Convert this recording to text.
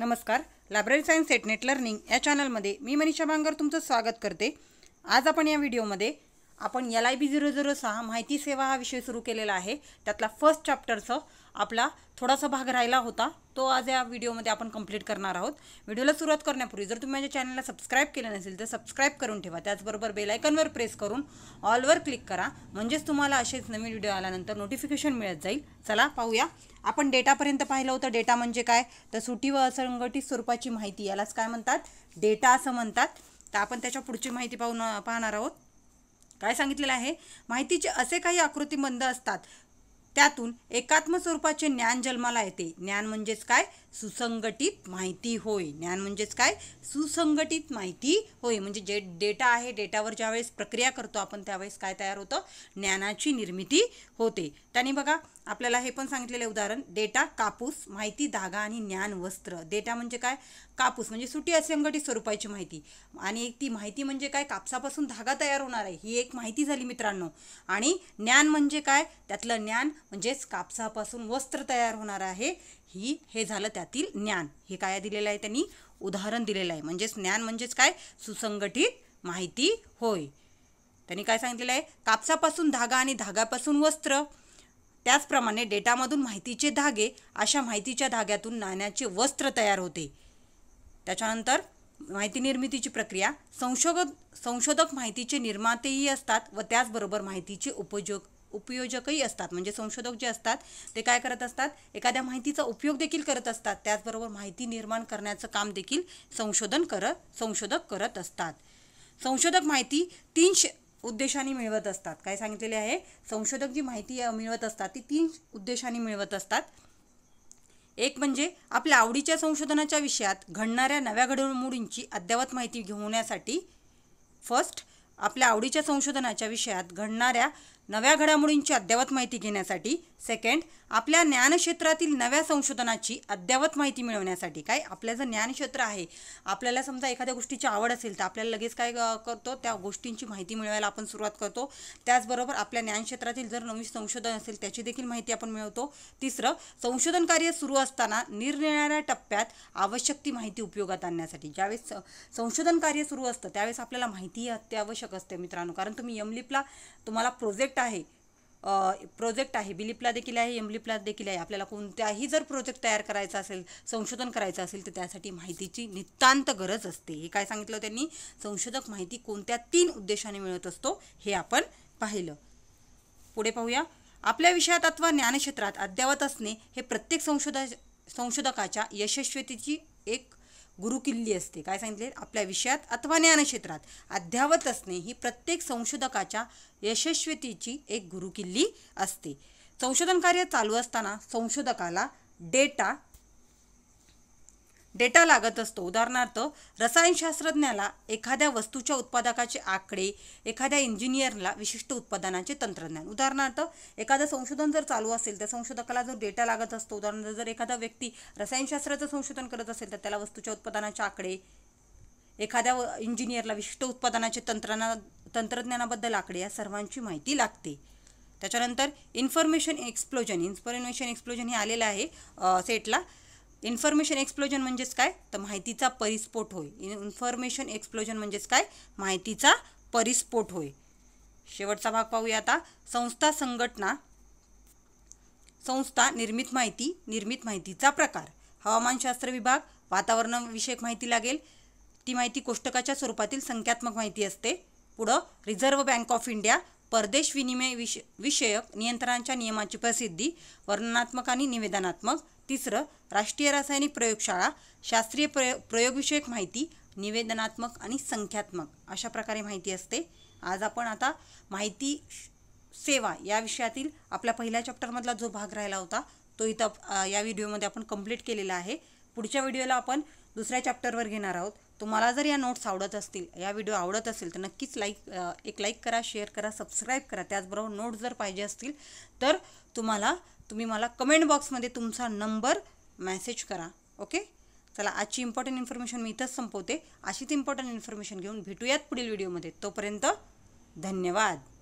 नमस्कार library science net learning या चॅनलमध्ये मी मनीषा बांगर तुमचं स्वागत करते आज आपण या व्हिडिओमध्ये आपण L I B zero zero सहा माहिती सेवा हा विषय सुरू केलेला आहे त्यातला फर्स्ट चॅप्टरचं आपला थोडासा भाग राहिला होता तो आज या व्हिडिओमध्ये आपण कंप्लीट करणार आहोत व्हिडिओला सुरुवात करण्यापूर्वी जर तुम्ही माझ्या चॅनलला सबस्क्राईब केलं नसेल तर सबस्क्राईब करून ठेवा त्याचबरोबर बेलायकनवर प्रेस करून ऑलवर क्लिक करा म्हणजेच तुम्हाला असेच नवीन व्हिडिओ आल्यानंतर नोटिफिकेशन मिळत जाईल चला पाहूया आपण डेटापर्यंत पाहिलं होतं डेटा म्हणजे काय तर सुटी व असंघटित स्वरूपाची माहिती यालाच काय म्हणतात डेटा असं म्हणतात तर आपण त्याच्या पुढची माहिती पाहून पाहणार आहोत काय सांगितलेलं आहे माहितीचे असे काही आकृतिबंध असतात त्यातून एकात्म स्वरूपाचे ज्ञान जन्माला येते ज्ञान म्हणजेच काय सुसंगटित माहिती होय ज्ञान म्हणजेच काय सुसंगटित माहिती होय म्हणजे जे डेटा आहे डेटावर ज्यावेळेस प्रक्रिया करतो आपण त्यावेळेस काय तयार होतं ज्ञानाची निर्मिती होते त्याने बघा आपल्याला हे पण सांगितलेले उदाहरण डेटा कापूस माहिती धागा आणि ज्ञान वस्त्र डेटा म्हणजे काय कापूस म्हणजे सुटी असंघटित स्वरूपाची माहिती आणि एक ती माहिती म्हणजे काय कापसापासून धागा तयार होणार आहे ही एक माहिती झाली मित्रांनो आणि ज्ञान म्हणजे काय त्यातलं ज्ञान म्हणजेच कापसापासून वस्त्र तयार होणार आहे ही हे झालं त्यात वेदातील ज्ञान हे काय दिलेलं आहे त्यांनी उदाहरण दिलेलं आहे म्हणजेच ज्ञान म्हणजेच काय सुसंगठित माहिती होय त्यांनी काय सांगितलेलं आहे कापसापासून धागा आणि धागापासून वस्त्र त्याचप्रमाणे डेटामधून माहितीचे धागे अशा माहितीच्या धाग्यातून नाण्याचे वस्त्र तयार होते त्याच्यानंतर माहिती निर्मितीची प्रक्रिया संशोधक संशोधक माहितीचे निर्मातेही असतात व त्याचबरोबर माहितीचे उपयोग उपयोजकही असतात म्हणजे संशोधक जे असतात ते काय करत असतात एखाद्या माहितीचा उपयोग देखील करत असतात त्याचबरोबर माहिती निर्माण करण्याचं काम देखील संशोधन करत संशोधक करत असतात संशोधक माहिती तीन श उद्देशाने मिळवत असतात काय सांगितलेले आहे संशोधक जी माहिती मिळवत असतात ती तीन उद्देशाने मिळवत असतात एक म्हणजे आपल्या आवडीच्या संशोधनाच्या विषयात घडणाऱ्या नव्या घडामोडींची अद्ययावत माहिती घेण्यासाठी फर्स्ट आपल्या आवडीच्या संशोधनाच्या विषयात घडणाऱ्या नव्या घडामोडींची अद्ययावत माहिती घेण्यासाठी सेकंड आपल्या ज्ञानक्षेत्रातील नव्या संशोधनाची अद्ययावत माहिती मिळवण्यासाठी काय आपलं जर ज्ञानक्षेत्र आहे आपल्याला समजा एखाद्या गोष्टीची आवड असेल तर आपल्याला लगेच काय करतो त्या गोष्टींची माहिती मिळवायला आपण सुरुवात करतो त्याचबरोबर आपल्या ज्ञानक्षेत्रातील जर नवीन संशोधन असेल त्याची देखील माहिती आपण मिळवतो तिसरं संशोधन कार्य सुरू असताना निरनिराळ्या टप्प्यात आवश्यक ती माहिती उपयोगात आणण्यासाठी ज्यावेळेस संशोधन कार्य सुरू असतं त्यावेळेस आपल्याला माहितीही अत्यावश्यक असते मित्रांनो कारण तुम्ही यमलिपला तुम्हाला प्रोजेक्ट प्रोजेक्ट आहे प्रोजेक्ट आहे बिलिपला देखील आहे एमलिपला देखील आहे आपल्याला कोणत्याही जर प्रोजेक्ट तयार करायचा असेल संशोधन करायचं असेल तर त्यासाठी माहितीची नितांत गरज असते हे काय सांगितलं त्यांनी संशोधक माहिती कोणत्या तीन उद्देशाने मिळत असतो हे आपण पाहिलं पुढे पाहूया आपल्या विषयात अथवा ज्ञानक्षेत्रात अद्यावत असणे हे प्रत्येक संशोधा संशोधकाच्या यशस्वीतेची एक गुरुकिल्ली असते काय सांगितले आपल्या विषयात अथवा ज्ञानक्षेत्रात अध्यावत असणे ही प्रत्येक संशोधकाच्या यशस्वीतेची एक गुरुकिल्ली असते संशोधन कार्य चालू असताना संशोधकाला डेटा डेटा लागत असतो उदाहरणार्थ रसायनशास्त्रज्ञाला एखाद्या वस्तूच्या उत्पादकाचे आकडे एखाद्या इंजिनियरला विशिष्ट उत्पादनाचे तंत्रज्ञान उदाहरणार्थ एखादं संशोधन जर चालू असेल त्या संशोधकाला जो डेटा लागत असतो उदाहरणार्थ जर एखादा व्यक्ती रसायनशास्त्राचं संशोधन करत असेल तर त्याला वस्तूच्या उत्पादनाचे आकडे एखाद्या इंजिनियरला विशिष्ट उत्पादनाचे तंत्रज्ञा तंत्रज्ञानाबद्दल आकडे या सर्वांची माहिती लागते त्याच्यानंतर इन्फॉर्मेशन एक्सप्लोजन इन्फॉर्मेशन एक्सप्लोजन हे आलेलं आहे सेटला इन्फॉर्मेशन एक्सप्लोजन म्हणजेच काय तर माहितीचा परिस्फोट होय इन्फॉर्मेशन एक्सप्लोजन म्हणजेच काय माहितीचा परिस्फोट होय शेवटचा भाग पाहूया आता संस्था संघटना संस्था निर्मित माहिती निर्मित माहितीचा प्रकार हवामानशास्त्र विभाग वातावरणविषयक माहिती लागेल ती माहिती कोष्टकाच्या स्वरूपातील संख्यात्मक माहिती असते पुढं रिझर्व्ह बँक ऑफ इंडिया परदेश विनिमय विषयक नियंत्रणांच्या नियमाची प्रसिद्धी वर्णनात्मक आणि निवेदनात्मक तिसरं राष्ट्रीय रासायनिक प्रयोगशाळा शास्त्रीय प्रयो प्रयोगविषयक माहिती निवेदनात्मक आणि संख्यात्मक अशा प्रकारे माहिती असते आज आपण आता माहिती सेवा या विषयातील आपल्या पहिल्या चॅप्टरमधला जो भाग राहिला होता तो इथं या व्हिडिओमध्ये आपण कंप्लीट केलेला आहे पुढच्या व्हिडिओला आपण दुसऱ्या चॅप्टरवर घेणार आहोत तुम्हाला जर या नोट्स आवडत असतील या व्हिडिओ आवडत असेल तर नक्कीच लाईक एक लाईक करा शेअर करा सबस्क्राईब करा त्याचबरोबर नोट्स जर पाहिजे असतील तर तुम्हाला तुम्ही मला कमेंट बॉक्समध्ये तुमचा नंबर मॅसेज करा ओके चला आजची इम्पॉर्टंट इन्फॉर्मेशन मी इथंच संपवते अशीच इम्पॉर्टंट इन्फॉर्मेशन घेऊन भेटूयात पुढील व्हिडिओमध्ये तोपर्यंत धन्यवाद